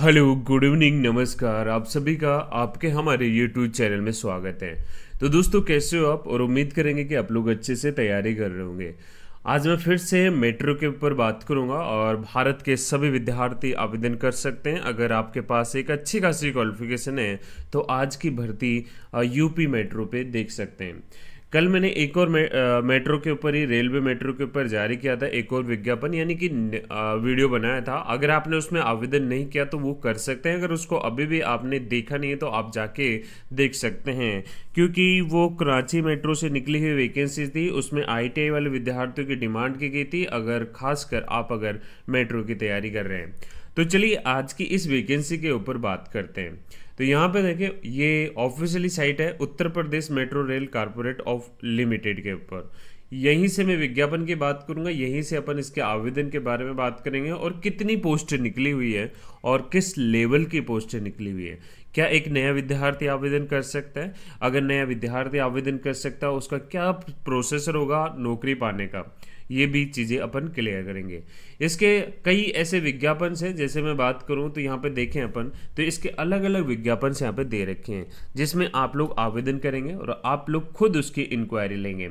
hello good evening नमस्कार आप सभी का आपके हमारे यूट्यूब चैनल में स्वागत है तो दोस्तों कैसे हो आप और उम्मीद करेंगे कि आप लोग अच्छे से तैयारी कर रहे होंगे आज मैं फिर से मेट्रो के ऊपर बात करूंगा और भारत के सभी विद्यार्थी आवेदन कर सकते हैं अगर आपके पास एक अच्छी खासी क्वालिफिकेशन है तो आज की भर्ती यूपी मेट्रो पे देख सकते हैं कल मैंने एक और मे, आ, मेट्रो के ऊपर ही रेलवे मेट्रो के ऊपर जारी किया था एक और विज्ञापन यानी कि वीडियो बनाया था अगर आपने उसमें आवेदन नहीं किया तो वो कर सकते हैं अगर उसको अभी भी आपने देखा नहीं है तो आप जाके देख सकते हैं क्योंकि वो कराची मेट्रो से निकली हुई वैकेंसी थी उसमें आई वाले विद्यार्थियों की डिमांड की गई थी अगर खासकर आप अगर मेट्रो की तैयारी कर रहे हैं तो चलिए आज की इस वैकेंसी के ऊपर बात करते हैं तो यहाँ पे देखें ये ऑफिशियली साइट है Uttar Pradesh metro rail corporate of limited के ऊपर यहीं से मैं विज्ञापन की बात करूंगा यहीं से अपन इसके आवेदन के बारे में बात करेंगे और कितनी पोस्टें निकली हुई है और किस लेवल की पोस्टें निकली हुई है क्या एक नया विद्यार्थी आवेदन कर सकता है अगर नया विद्यार्थी आवेदन कर सकता है उसका क्या प्रोसेसर होगा नौकरी पाने का ये भी चीज़ें अपन क्लियर करेंगे इसके कई ऐसे विज्ञापन हैं जैसे मैं बात करूं तो यहाँ पे देखें अपन तो इसके अलग अलग विज्ञापन यहाँ पे दे रखे हैं जिसमें आप लोग आवेदन करेंगे और आप लोग खुद उसकी इंक्वायरी लेंगे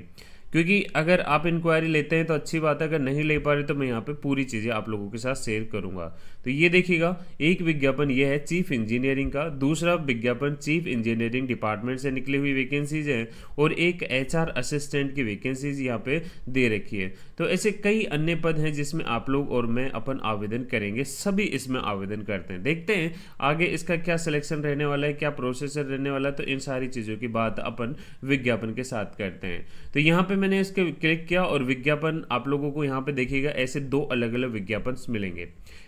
क्योंकि अगर आप इंक्वायरी लेते हैं तो अच्छी बात है अगर नहीं ले पा रहे तो मैं यहाँ पे पूरी चीज़ें आप लोगों के साथ शेयर करूंगा तो ये देखिएगा एक विज्ञापन ये है चीफ इंजीनियरिंग का दूसरा विज्ञापन चीफ इंजीनियरिंग डिपार्टमेंट से निकली हुई वैकेंसीज हैं और एक एच असिस्टेंट की वैकेंसीज यहाँ पे दे रखी है तो ऐसे कई अन्य पद हैं जिसमें आप लोग और मैं अपन आवेदन करेंगे सभी इसमें आवेदन करते हैं देखते हैं आगे इसका क्या सिलेक्शन रहने वाला है क्या प्रोसेसर रहने वाला है तो इन सारी चीज़ों की बात अपन विज्ञापन के साथ करते हैं तो यहाँ पे मैंने इसके क्लिक किया और विज्ञापन आप लोगों को यहाँ पे देखिएगा ऐसे दो अलग अलग विज्ञापन मिलेंगे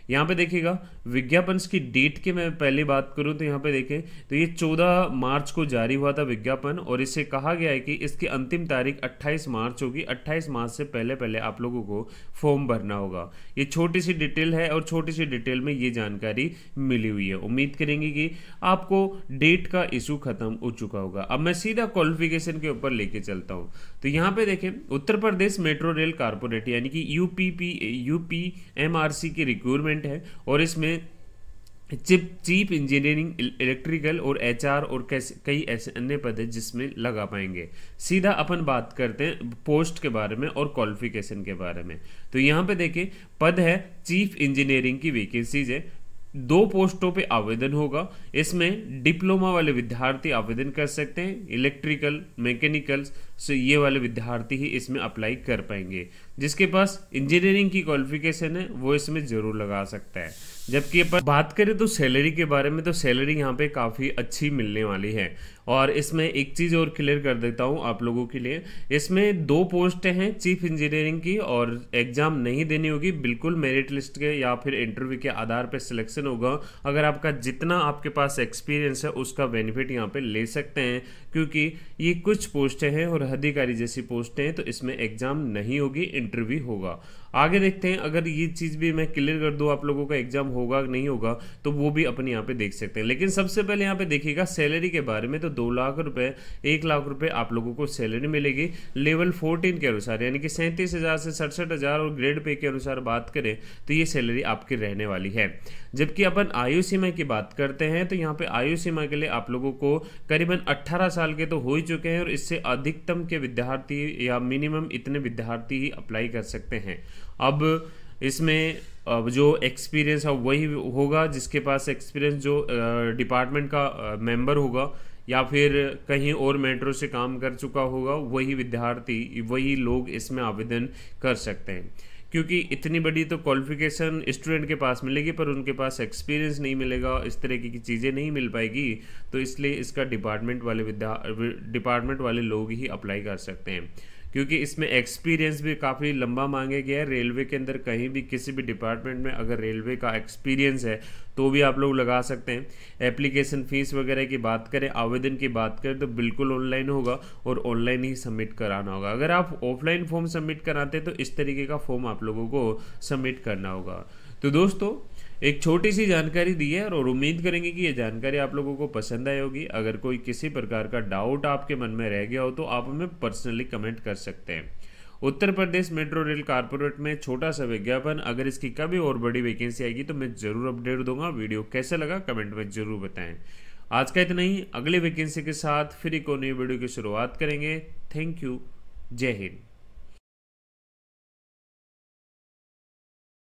यहाँ पे देखिएगा विज्ञापन की डेट की मैं पहले बात करूँ तो यहाँ पे देखें तो ये 14 मार्च को जारी हुआ था विज्ञापन और इसे कहा गया है कि इसकी अंतिम तारीख 28 मार्च होगी 28 मार्च से पहले पहले आप लोगों को फॉर्म भरना होगा ये छोटी सी डिटेल है और छोटी सी डिटेल में ये जानकारी मिली हुई है उम्मीद करेंगे कि आपको डेट का इशू खत्म हो चुका होगा अब मैं सीधा क्वालिफिकेशन के ऊपर लेके चलता हूँ तो यहाँ पे में देखें Uttar Pradesh metro rail corporate यानी कि U P P U P M R C की रिक्रूटमेंट है और इसमें चिप चीप इंजीनियरिंग इलेक्ट्रिकल और एचआर और कैसे कई ऐसे अन्य पद है जिसमें लगा पाएंगे सीधा अपन बात करते हैं पोस्ट के बारे में और क्वालिफिकेशन के बारे में तो यहाँ पे देखें पद है चीफ इंजीनियरिंग की वैकेंसीज है दो पोस्टों पे आवेदन होगा इसमें डिप्लोमा वाले विद्यार्थी आवेदन कर सकते हैं इलेक्ट्रिकल मैकेनिकल से ये वाले विद्यार्थी ही इसमें अप्लाई कर पाएंगे जिसके पास इंजीनियरिंग की क्वालिफिकेशन है वो इसमें ज़रूर लगा सकता है जबकि अपन बात करें तो सैलरी के बारे में तो सैलरी यहाँ पे काफ़ी अच्छी मिलने वाली है और इसमें एक चीज़ और क्लियर कर देता हूँ आप लोगों के लिए इसमें दो पोस्ट हैं चीफ इंजीनियरिंग की और एग्ज़ाम नहीं देनी होगी बिल्कुल मेरिट लिस्ट के या फिर इंटरव्यू के आधार पर सिलेक्शन होगा अगर आपका जितना आपके पास एक्सपीरियंस है उसका बेनिफिट यहाँ पर ले सकते हैं क्योंकि ये कुछ पोस्टें हैं और अधिकारी जैसी पोस्टें हैं तो इसमें एग्ज़ाम नहीं होगी इंटरव्यू होगा आगे देखते हैं अगर ये चीज़ भी मैं क्लियर कर दूँ आप लोगों का एग्जाम होगा नहीं होगा तो वो भी अपने यहाँ पे देख सकते हैं लेकिन सबसे पहले यहाँ पे देखिएगा सैलरी के बारे में तो दो लाख रुपए एक लाख रुपए आप लोगों को सैलरी मिलेगी लेवल फोर्टीन के अनुसार यानी कि सैंतीस हज़ार से सड़सठ हज़ार और ग्रेड पे के अनुसार बात करें तो ये सैलरी आपकी रहने वाली है जबकि अपन आयु सीमा की बात करते हैं तो यहाँ पे आयु सीमा के लिए आप लोगों को करीबन अट्ठारह साल के तो हो ही चुके हैं और इससे अधिकतम के विद्यार्थी या मिनिमम इतने विद्यार्थी ही अप्लाई अप्लाई कर सकते हैं अब इसमें अब जो एक्सपीरियंस है वही होगा जिसके पास एक्सपीरियंस जो डिपार्टमेंट का मेंबर होगा या फिर कहीं और मेट्रो से काम कर चुका होगा वही विद्यार्थी वही लोग इसमें आवेदन कर सकते हैं क्योंकि इतनी बड़ी तो क्वालिफिकेशन स्टूडेंट के पास मिलेगी पर उनके पास एक्सपीरियंस नहीं मिलेगा इस तरह की चीज़ें नहीं मिल पाएगी तो इसलिए इसका डिपार्टमेंट वाले विद्या डिपार्टमेंट वाले लोग ही अप्लाई कर सकते हैं क्योंकि इसमें एक्सपीरियंस भी काफ़ी लंबा मांगे गया है रेलवे के अंदर कहीं भी किसी भी डिपार्टमेंट में अगर रेलवे का एक्सपीरियंस है तो भी आप लोग लगा सकते हैं एप्लीकेशन फ़ीस वगैरह की बात करें आवेदन की बात करें तो बिल्कुल ऑनलाइन होगा और ऑनलाइन ही सबमिट कराना होगा अगर आप ऑफलाइन फॉर्म सबमिट कराते हैं तो इस तरीके का फॉर्म आप लोगों को सबमिट करना होगा तो दोस्तों एक छोटी सी जानकारी दी है और उम्मीद करेंगे कि ये जानकारी आप लोगों को पसंद आई होगी अगर कोई किसी प्रकार का डाउट आपके मन में रह गया हो तो आप हमें पर्सनली कमेंट कर सकते हैं Uttar Pradesh metro rail corporate में छोटा सा विज्ञापन अगर इसकी कभी और बड़ी वैकेंसी आएगी तो मैं ज़रूर अपडेट दूंगा वीडियो कैसा लगा कमेंट में ज़रूर बताएं आज का इतना ही अगली वैकेंसी के साथ फिर एक और नई वीडियो की शुरुआत करेंगे थैंक यू जय हिंद